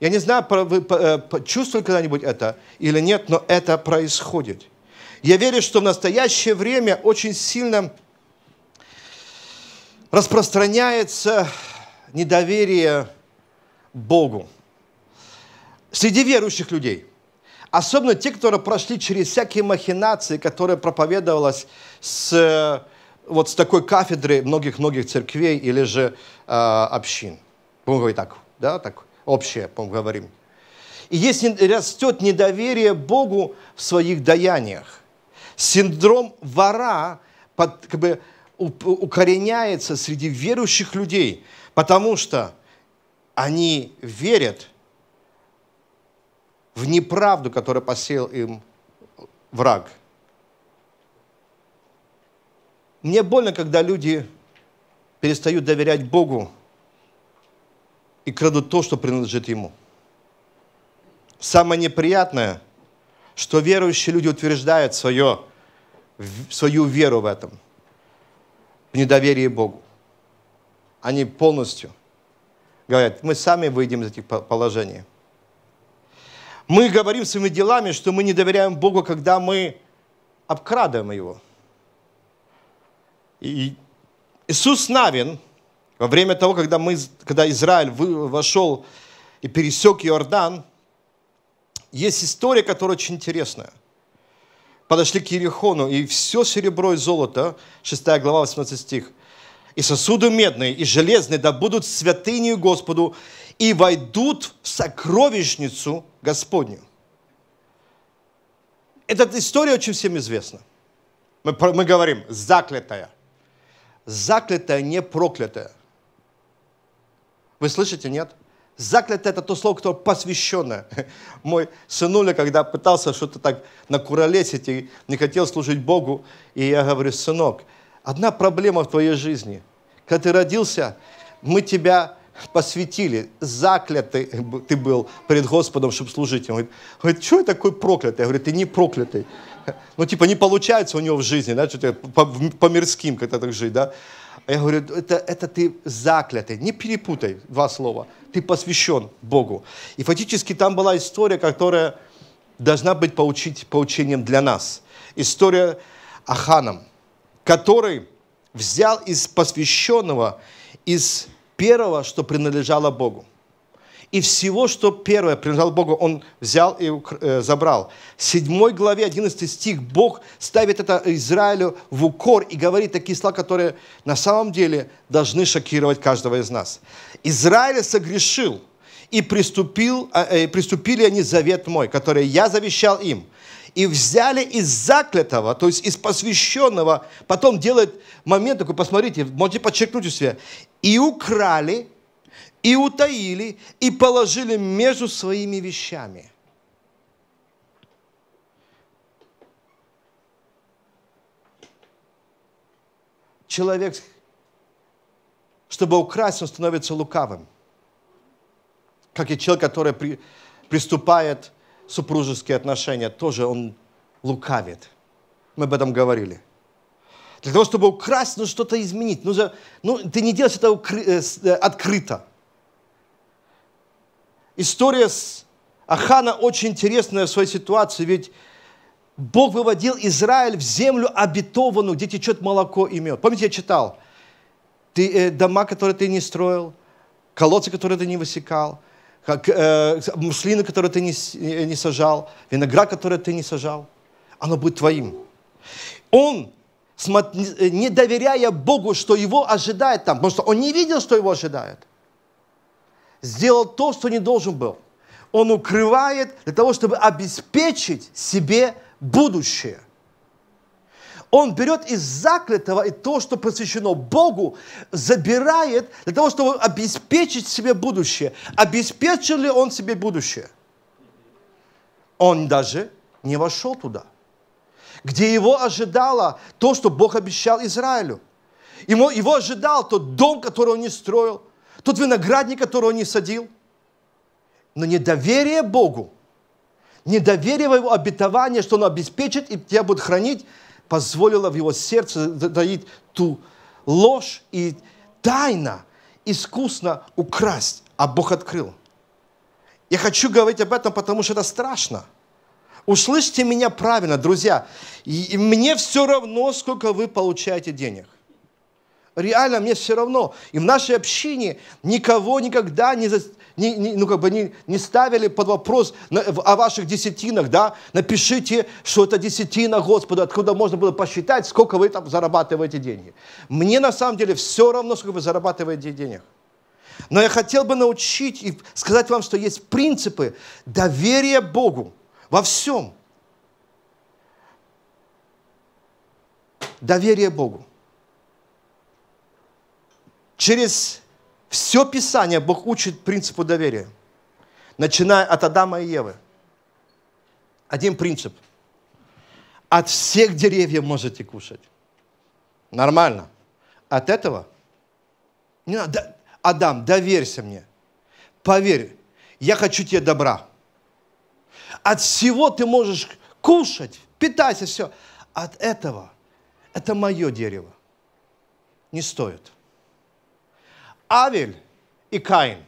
Speaker 1: Я не знаю, вы э, чувствовали когда-нибудь это или нет, но это происходит. Я верю, что в настоящее время очень сильно распространяется недоверие Богу среди верующих людей. Особенно те, которые прошли через всякие махинации, которые проповедовалось с э, вот с такой кафедры многих-многих церквей или же э, общин. Будем говорить так, да, так общее, мы говорим. И если растет недоверие Богу в своих даяниях, синдром вора под, как бы, укореняется среди верующих людей, потому что они верят в неправду, которую посеял им враг – мне больно, когда люди перестают доверять Богу и крадут то, что принадлежит Ему. Самое неприятное, что верующие люди утверждают свое, свою веру в этом, в недоверии Богу. Они полностью говорят, мы сами выйдем из этих положений. Мы говорим своими делами, что мы не доверяем Богу, когда мы обкрадываем Его – Иисус Навин во время того, когда, мы, когда Израиль вошел и пересек Иордан, есть история, которая очень интересная. Подошли к Ерехону, и все серебро и золото, 6 глава, 18 стих, и сосуды медные, и железные, да будут святынею Господу, и войдут в сокровищницу Господню. Эта история очень всем известна. Мы, мы говорим, заклятая – Заклятое, а не проклятое. Вы слышите, нет? Заклятое – это то слово, которое посвященное. [LAUGHS] Мой сынуля, когда пытался что-то так накуролесить и не хотел служить Богу, и я говорю, сынок, одна проблема в твоей жизни. Когда ты родился, мы тебя посвятили, заклятый ты был перед Господом, чтобы служить ему. Говорит, что я такой проклятый? Я говорю, ты не проклятый. [LAUGHS] Ну, типа, не получается у него в жизни, да, что-то по, по мирским как-то так жить, да. Я говорю, это, это ты заклятый, не перепутай два слова. Ты посвящен Богу. И фактически там была история, которая должна быть поучить, поучением для нас. История о ханом, который взял из посвященного, из первого, что принадлежало Богу и всего, что первое принадлежало Богу, он взял и э, забрал. В 7 главе 11 стих Бог ставит это Израилю в укор и говорит такие слова, которые на самом деле должны шокировать каждого из нас. Израиль согрешил, и приступил, а, э, приступили они завет мой, который я завещал им. И взяли из заклятого, то есть из посвященного, потом делает момент такой, посмотрите, можете подчеркнуть у себя, и украли и утаили, и положили между своими вещами. Человек, чтобы украсть, он становится лукавым. Как и человек, который при, приступает супружеские отношения, тоже он лукавит. Мы об этом говорили. Для того, чтобы украсть, нужно что-то изменить. Нужно, ну, ты не делаешь это э, э, открыто. История с Ахана очень интересная в своей ситуации, ведь Бог выводил Израиль в землю обетованную, где течет молоко и мед. Помните, я читал? Ты, э, дома, которые ты не строил, колодцы, которые ты не высекал, как, э, муслины, которые ты не, э, не сажал, виноград, который ты не сажал, оно будет твоим. Он, э, не доверяя Богу, что его ожидает там, потому что он не видел, что его ожидает, сделал то, что не должен был. Он укрывает для того, чтобы обеспечить себе будущее. Он берет из заклятого и то, что посвящено Богу, забирает для того, чтобы обеспечить себе будущее. Обеспечил ли он себе будущее? Он даже не вошел туда, где его ожидало то, что Бог обещал Израилю. Ему, его ожидал тот дом, который он не строил – тот виноградник, который он не садил. Но недоверие Богу, недоверие в его обетование, что он обеспечит и тебя будет хранить, позволило в его сердце доить ту ложь и тайно, искусно украсть, а Бог открыл. Я хочу говорить об этом, потому что это страшно. Услышьте меня правильно, друзья. И мне все равно, сколько вы получаете денег реально мне все равно. И в нашей общине никого никогда не, не, не, ну, как бы не, не ставили под вопрос на, в, о ваших десятинах, да? Напишите, что это десятина Господа, откуда можно было посчитать, сколько вы там зарабатываете деньги. Мне на самом деле все равно, сколько вы зарабатываете денег. Но я хотел бы научить и сказать вам, что есть принципы доверия Богу во всем. Доверие Богу. Через все Писание Бог учит принципу доверия, начиная от Адама и Евы. Один принцип. От всех деревьев можете кушать. Нормально. От этого не надо. Адам, доверься мне. Поверь, я хочу тебе добра. От всего ты можешь кушать, питайся, все. От этого, это мое дерево, не стоит. Авель и Каин.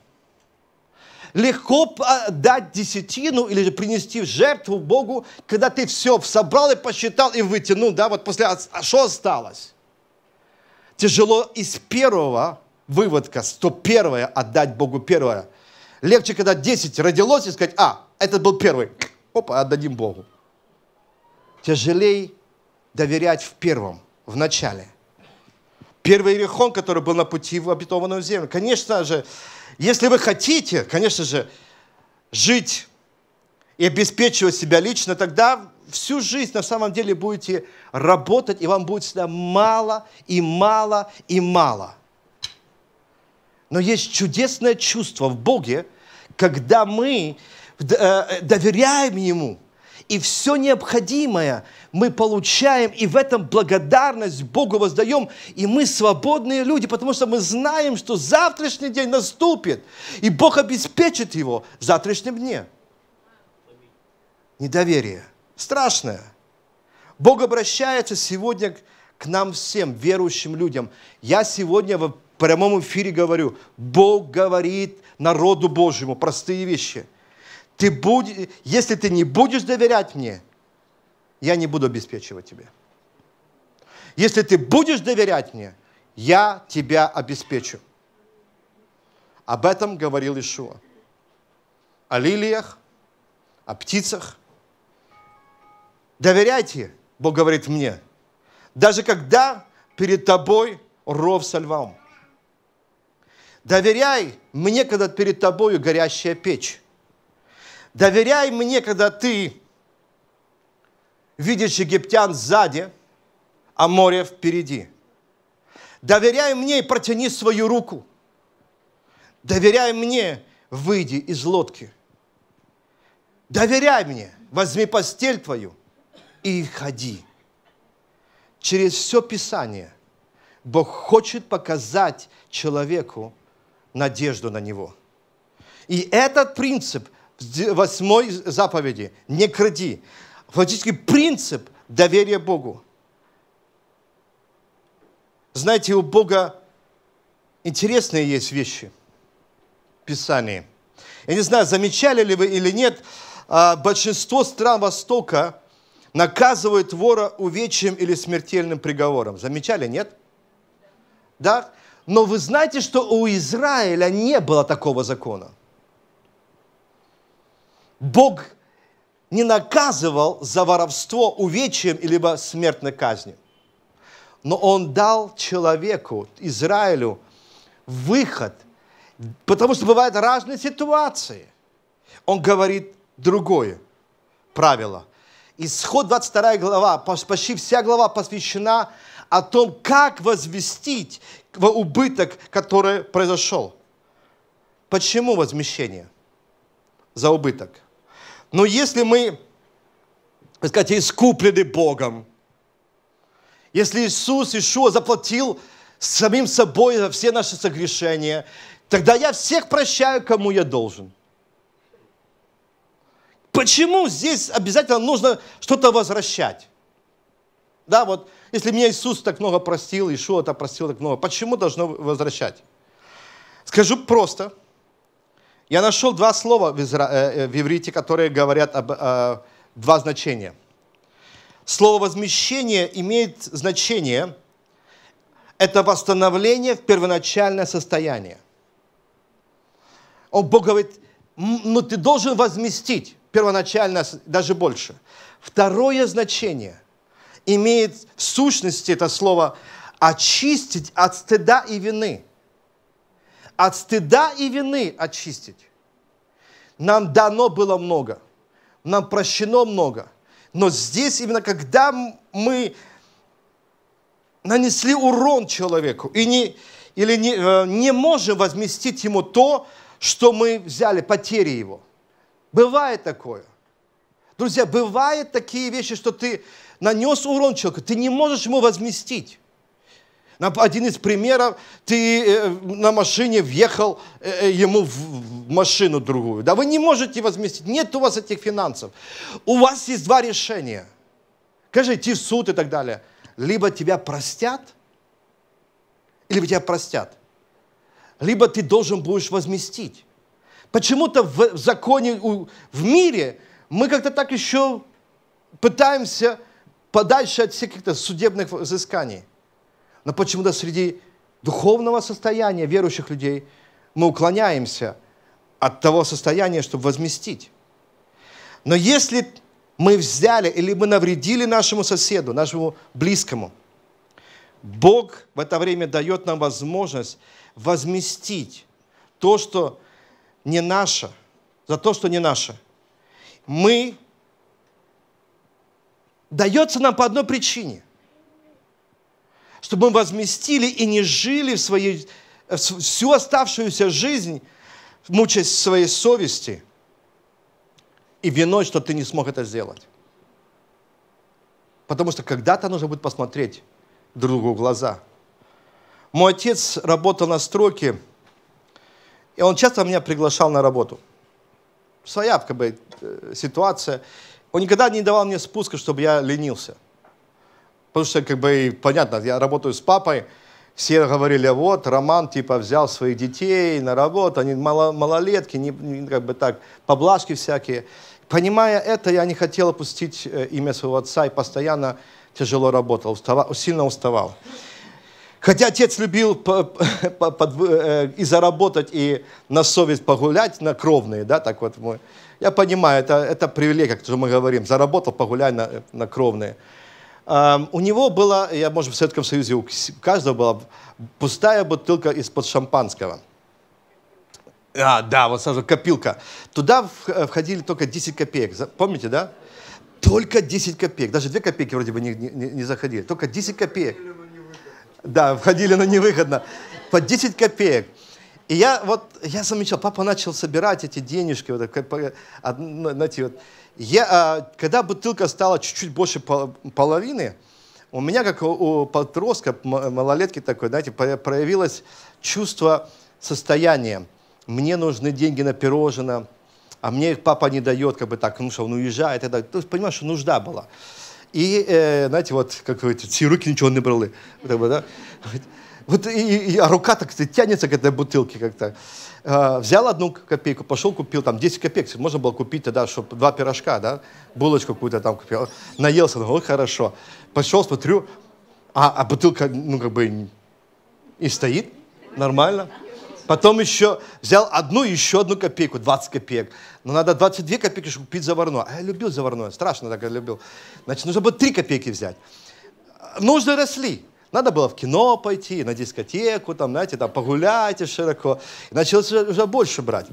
Speaker 1: Легко а, дать десятину или принести в жертву Богу, когда ты все собрал и посчитал и вытянул, да, вот после, а что осталось? Тяжело из первого выводка, первое отдать Богу первое. Легче, когда 10 родилось и сказать, а, этот был первый, опа, отдадим Богу. тяжелее доверять в первом, в начале. Первый Иерихон, который был на пути в обетованную землю. Конечно же, если вы хотите, конечно же, жить и обеспечивать себя лично, тогда всю жизнь на самом деле будете работать, и вам будет всегда мало и мало и мало. Но есть чудесное чувство в Боге, когда мы э, доверяем Ему – и все необходимое мы получаем, и в этом благодарность Богу воздаем. И мы свободные люди, потому что мы знаем, что завтрашний день наступит, и Бог обеспечит его в завтрашнем дне. Недоверие. Страшное. Бог обращается сегодня к нам всем, верующим людям. Я сегодня в прямом эфире говорю, Бог говорит народу Божьему простые вещи – ты будь, если ты не будешь доверять мне, я не буду обеспечивать тебе. Если ты будешь доверять мне, я тебя обеспечу. Об этом говорил Ишуа. О лилиях, о птицах. Доверяйте, Бог говорит мне, даже когда перед тобой ров со львом. Доверяй мне, когда перед тобою горящая печь. Доверяй мне, когда ты видишь египтян сзади, а море впереди. Доверяй мне и протяни свою руку. Доверяй мне, выйди из лодки. Доверяй мне, возьми постель твою и ходи. Через все Писание Бог хочет показать человеку надежду на Него. И этот принцип восьмой заповеди «Не кради». Фактически принцип доверия Богу. Знаете, у Бога интересные есть вещи в Писании. Я не знаю, замечали ли вы или нет, а, большинство стран Востока наказывают вора увечьем или смертельным приговором. Замечали, нет? Да. Но вы знаете, что у Израиля не было такого закона – Бог не наказывал за воровство увечьем либо смертной казнью. Но Он дал человеку, Израилю, выход, потому что бывают разные ситуации. Он говорит другое правило. Исход 22 глава, почти вся глава посвящена о том, как возместить убыток, который произошел. Почему возмещение за убыток? Но если мы, так сказать, искуплены Богом, если Иисус Ишуа заплатил самим собой за все наши согрешения, тогда я всех прощаю, кому я должен. Почему здесь обязательно нужно что-то возвращать? Да, вот, если меня Иисус так много простил, Ишуа так простил так много, почему должно возвращать? Скажу просто – я нашел два слова в, изра... Э, э, в иврите, которые говорят об э, два значения. Слово возмещение имеет значение, это восстановление в первоначальное состояние. О, Бог говорит, но ну, ты должен возместить первоначально даже больше. Второе значение имеет в сущности это слово очистить от стыда и вины – от стыда и вины очистить. Нам дано было много, нам прощено много. Но здесь именно когда мы нанесли урон человеку и не, или не, э, не можем возместить ему то, что мы взяли, потери его. Бывает такое. Друзья, бывают такие вещи, что ты нанес урон человеку, ты не можешь ему возместить. Один из примеров, ты э, на машине въехал э, э, ему в машину другую. Да вы не можете возместить, нет у вас этих финансов. У вас есть два решения. Скажи, идти в суд и так далее. Либо тебя простят, либо тебя простят. Либо ты должен будешь возместить. Почему-то в законе, в мире мы как-то так еще пытаемся подальше от всех каких-то судебных взысканий. Но почему-то среди духовного состояния верующих людей мы уклоняемся от того состояния, чтобы возместить. Но если мы взяли или мы навредили нашему соседу, нашему близкому, Бог в это время дает нам возможность возместить то, что не наше, за то, что не наше. Мы дается нам по одной причине – чтобы мы возместили и не жили в своей, э, всю оставшуюся жизнь, мучаясь своей совести и виной, что ты не смог это сделать. Потому что когда-то нужно будет посмотреть друг другу в глаза. Мой отец работал на стройке, и он часто меня приглашал на работу. Своя как бы, э, ситуация. Он никогда не давал мне спуска, чтобы я ленился. Потому что, как бы, понятно, я работаю с папой, все говорили, вот, Роман, типа, взял своих детей на работу, они мало, малолетки, не, не, как бы так, поблажки всякие. Понимая это, я не хотел опустить э, имя своего отца и постоянно тяжело работал, уставал, сильно уставал. Хотя отец любил по, по, под, э, и заработать, и на совесть погулять, на кровные, да, так вот. Мы, я понимаю, это, это привилегия, как мы говорим, заработал, погуляй на, на кровные. Эм, у него была, я, может, в Советском Союзе у каждого была пустая бутылка из-под шампанского. А, да, вот сразу копилка. Туда э, входили только 10 копеек. Помните, да? Только 10 копеек. Даже 2 копейки вроде бы не, не, не заходили. Только 10 копеек. Да, входили, но невыгодно. По 10 копеек. И я вот, я замечал, папа начал собирать эти денежки, вот, знаете, вот, я, а, когда бутылка стала чуть-чуть больше половины, у меня, как у подростка, малолетки такой, знаете, проявилось чувство состояния. Мне нужны деньги на пирожное, а мне их папа не дает, как бы так, ну что, он уезжает. Это, то есть, понимаешь, что нужда была. И, э, знаете, вот, как говорится, все руки ничего не брали. Вот, да? вот, и, и, а рука так тянется к этой бутылке как-то. Э, взял одну копейку, пошел купил там 10 копеек, можно было купить тогда, чтобы два пирожка, да, булочку какую-то там купил, наелся, ну хорошо. Пошел, смотрю, а, а бутылка, ну как бы, и стоит нормально. Потом еще взял одну, еще одну копейку, 20 копеек. Но ну, надо 22 копейки, чтобы купить заварное. А я любил заварное, страшно так я любил. Значит, нужно было 3 копейки взять. Нужды росли. Надо было в кино пойти, на дискотеку, там, знаете, там погуляйте широко. началось уже, уже больше брать.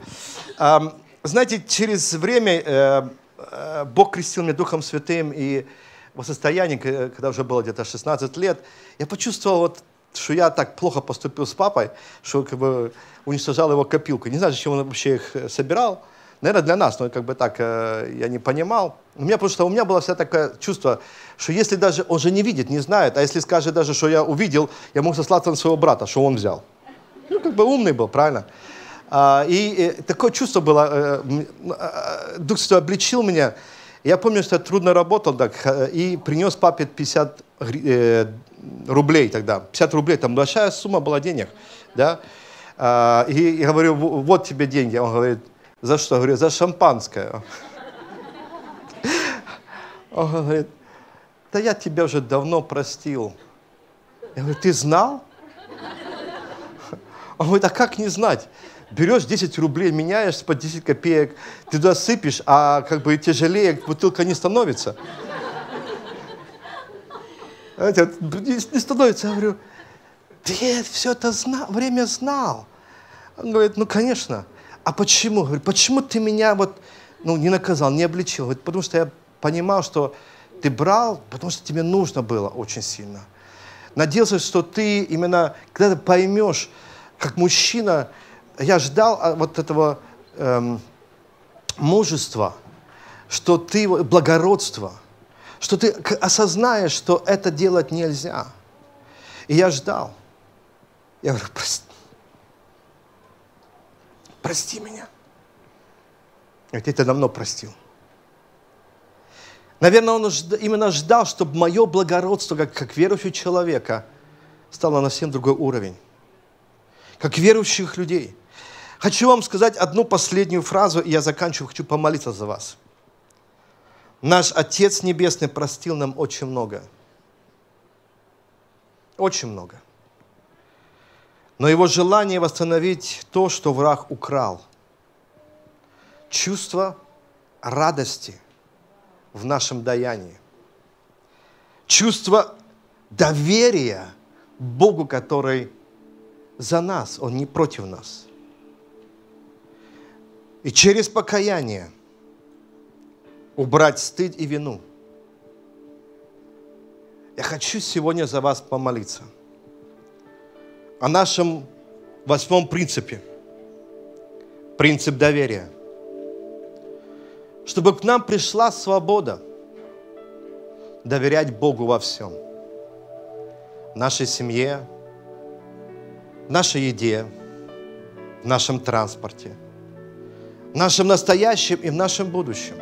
Speaker 1: А, знаете, через время э, э, Бог крестил меня Духом Святым, и в состоянии, когда уже было где-то 16 лет, я почувствовал вот что я так плохо поступил с папой, что как бы уничтожал его копилку. Не знаю, зачем он вообще их э, собирал. Наверное, для нас, но как бы так э, я не понимал. У меня просто, у меня было все такое чувство, что если даже он же не видит, не знает, а если скажет даже, что я увидел, я мог сослаться на своего брата, что он взял. Ну, как бы умный был, правильно? А, и, и такое чувство было, э, э, Дух Святой обличил меня. Я помню, что я трудно работал так, э, и принес папе 50 э, рублей тогда. 50 рублей, там большая сумма была денег, да. А, и я говорю, вот тебе деньги. Он говорит, за что? Говорю, за шампанское. Он говорит, да я тебя уже давно простил. Я говорю, ты знал? Он говорит, а как не знать? Берешь 10 рублей, меняешь по 10 копеек, ты туда сыпешь, а как бы тяжелее бутылка не становится. Не становится. Я говорю, ты все это знал? время знал. Он говорит, ну, конечно. А почему? Говорю, почему ты меня вот, ну, не наказал, не обличил? Говорит, потому что я понимал, что ты брал, потому что тебе нужно было очень сильно. Надеялся, что ты именно, когда ты поймешь, как мужчина, я ждал а, вот этого эм, мужества, что ты, благородство, что ты осознаешь, что это делать нельзя. И я ждал. Я говорю, прости, прости меня. Я тебе это давно простил. Наверное, он именно ждал, чтобы мое благородство, как, как верующего человека, стало на всем другой уровень. Как верующих людей. Хочу вам сказать одну последнюю фразу, и я заканчиваю, хочу помолиться за вас. Наш Отец Небесный простил нам очень много. Очень много но его желание восстановить то, что враг украл. Чувство радости в нашем даянии. Чувство доверия Богу, который за нас, Он не против нас. И через покаяние убрать стыд и вину. Я хочу сегодня за вас помолиться – о нашем восьмом принципе. Принцип доверия. Чтобы к нам пришла свобода доверять Богу во всем. В нашей семье, в нашей еде, в нашем транспорте, в нашем настоящем и в нашем будущем.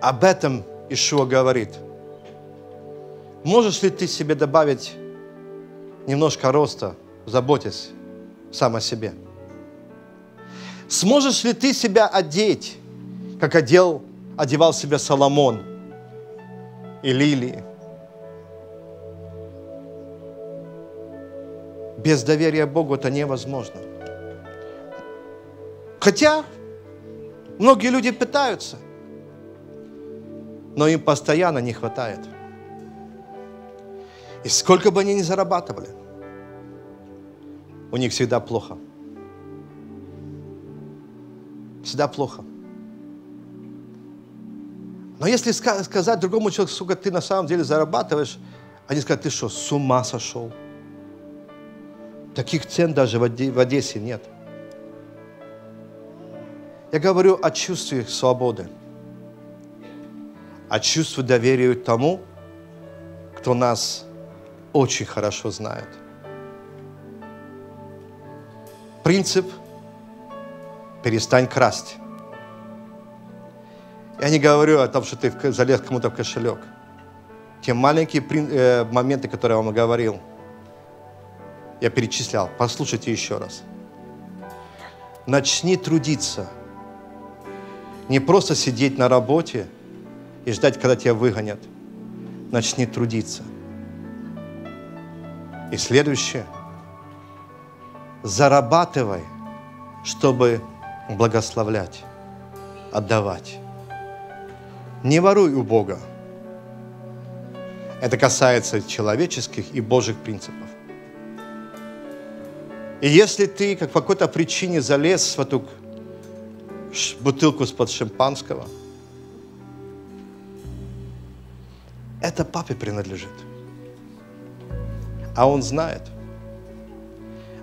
Speaker 1: Об этом Ишуа говорит. Можешь ли ты себе добавить немножко роста, заботясь сам о себе. Сможешь ли ты себя одеть, как одел, одевал себя Соломон и лилии? Без доверия Богу это невозможно. Хотя многие люди пытаются, но им постоянно не хватает – и сколько бы они ни зарабатывали, у них всегда плохо. Всегда плохо. Но если сказать другому человеку, сколько ты на самом деле зарабатываешь, они скажут, ты что, с ума сошел? Таких цен даже в Одессе нет. Я говорю о чувстве свободы, о чувстве доверия тому, кто нас очень хорошо знают. Принцип «перестань красть». Я не говорю о том, что ты залез кому-то в кошелек. Те маленькие э, моменты, которые я вам говорил, я перечислял. Послушайте еще раз. Начни трудиться. Не просто сидеть на работе и ждать, когда тебя выгонят. Начни трудиться. И следующее. Зарабатывай, чтобы благословлять, отдавать. Не воруй у Бога. Это касается человеческих и Божьих принципов. И если ты как по какой-то причине залез в эту бутылку с под шампанского, это папе принадлежит – а Он знает.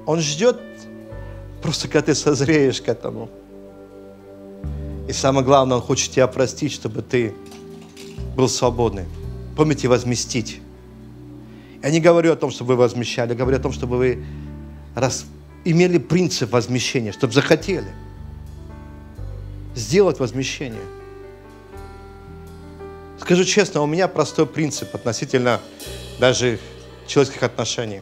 Speaker 1: Он ждет просто, когда ты созреешь к этому. И самое главное, Он хочет тебя простить, чтобы ты был свободный. Помните, возместить. Я не говорю о том, чтобы вы возмещали, я говорю о том, чтобы вы раз имели принцип возмещения, чтобы захотели сделать возмещение. Скажу честно, у меня простой принцип относительно даже человеческих отношений.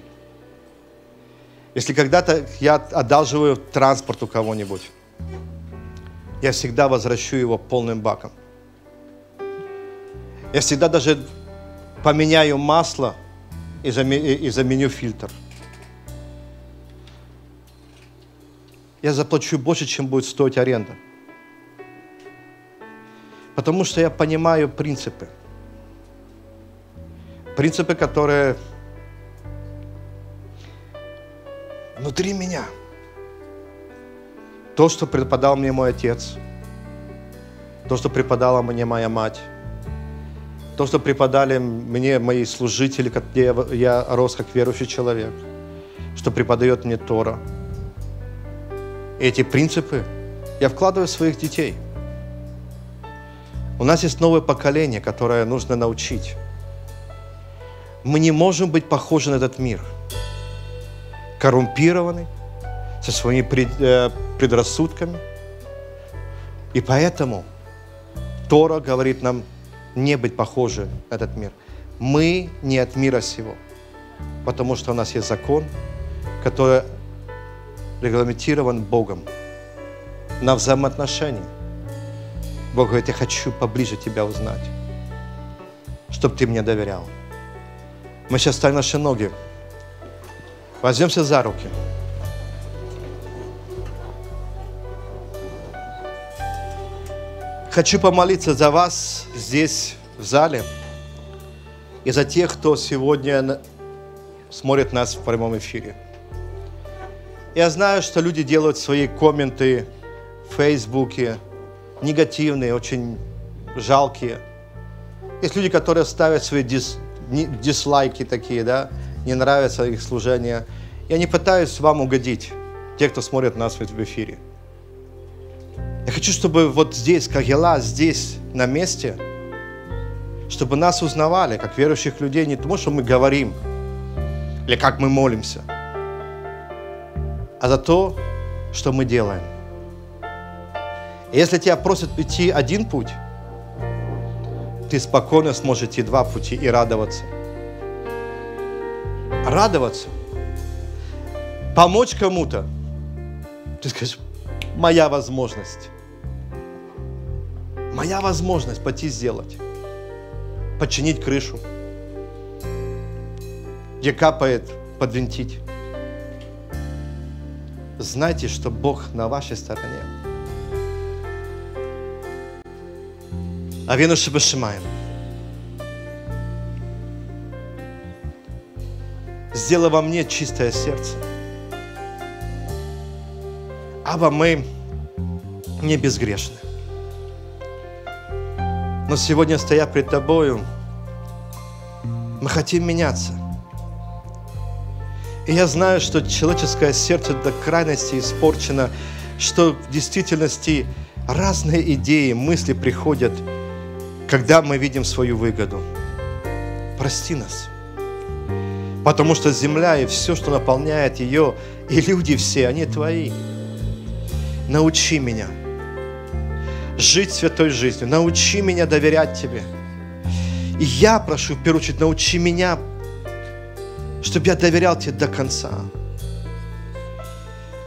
Speaker 1: Если когда-то я одалживаю транспорт у кого-нибудь, я всегда возвращу его полным баком. Я всегда даже поменяю масло и заменю фильтр. Я заплачу больше, чем будет стоить аренда. Потому что я понимаю принципы. Принципы, которые внутри меня. То, что преподал мне мой отец, то, что преподала мне моя мать, то, что преподали мне мои служители, где я, рос как верующий человек, что преподает мне Тора. эти принципы я вкладываю в своих детей. У нас есть новое поколение, которое нужно научить. Мы не можем быть похожи на этот мир – коррумпированы, со своими э, предрассудками. И поэтому Тора говорит нам не быть похожи на этот мир. Мы не от мира сего, потому что у нас есть закон, который регламентирован Богом на взаимоотношения. Бог говорит, я хочу поближе тебя узнать, чтобы ты мне доверял. Мы сейчас ставим наши ноги. Возьмемся за руки. Хочу помолиться за вас здесь, в зале, и за тех, кто сегодня смотрит нас в прямом эфире. Я знаю, что люди делают свои комменты в Фейсбуке, негативные, очень жалкие. Есть люди, которые ставят свои дис, дислайки такие, да, не нравится их служение. Я не пытаюсь вам угодить, те, кто смотрит нас в эфире. Я хочу, чтобы вот здесь, как Ела, здесь, на месте, чтобы нас узнавали, как верующих людей, не потому, что мы говорим, или как мы молимся, а за то, что мы делаем. И если тебя просят идти один путь, ты спокойно сможешь идти два пути и радоваться – радоваться, помочь кому-то. Ты скажешь, моя возможность. Моя возможность пойти сделать. Починить крышу. Где капает, подвинтить. Знайте, что Бог на вашей стороне. А вину Авину Шибашимаем. сделай во мне чистое сердце. Аба, мы не безгрешны. Но сегодня, стоя пред Тобою, мы хотим меняться. И я знаю, что человеческое сердце до крайности испорчено, что в действительности разные идеи, мысли приходят, когда мы видим свою выгоду. Прости нас. Потому что земля и все, что наполняет ее, и люди все, они твои. Научи меня жить святой жизнью. Научи меня доверять Тебе. И я прошу, в первую очередь, научи меня, чтобы я доверял Тебе до конца.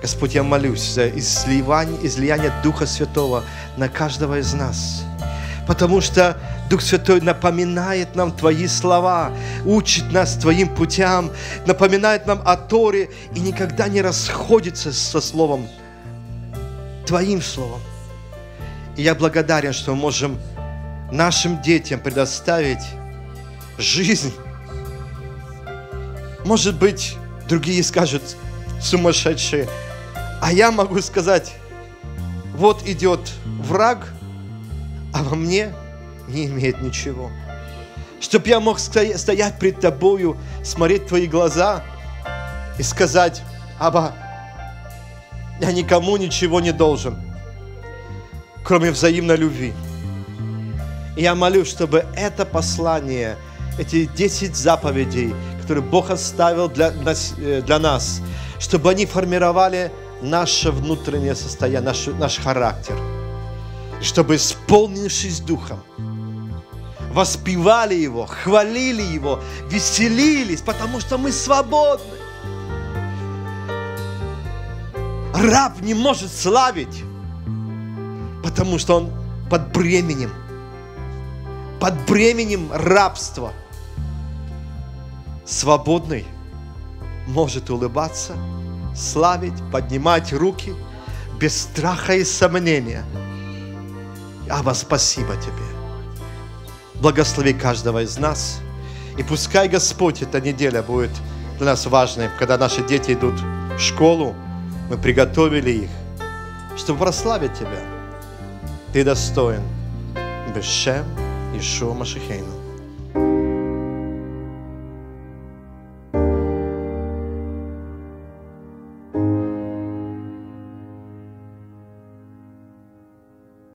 Speaker 1: Господь, я молюсь за изливание, излияние Духа Святого на каждого из нас – потому что Дух Святой напоминает нам Твои слова, учит нас Твоим путям, напоминает нам о Торе и никогда не расходится со Словом, Твоим Словом. И я благодарен, что мы можем нашим детям предоставить жизнь. Может быть, другие скажут, сумасшедшие. А я могу сказать, вот идет враг – а во мне не имеет ничего. Чтоб я мог стоять пред Тобою, смотреть Твои глаза и сказать, Аба, я никому ничего не должен, кроме взаимной любви. И я молю, чтобы это послание, эти 10 заповедей, которые Бог оставил для, э, для нас, чтобы они формировали наше внутреннее состояние, наш, наш характер – чтобы, исполнившись Духом, воспевали Его, хвалили Его, веселились, потому что мы свободны. Раб не может славить, потому что он под бременем, под бременем рабства. Свободный может улыбаться, славить, поднимать руки без страха и сомнения – Ава, спасибо Тебе. Благослови каждого из нас. И пускай, Господь, эта неделя будет для нас важной, когда наши дети идут в школу, мы приготовили их, чтобы прославить Тебя. Ты достоин. Бешем Ишуа Машихейну.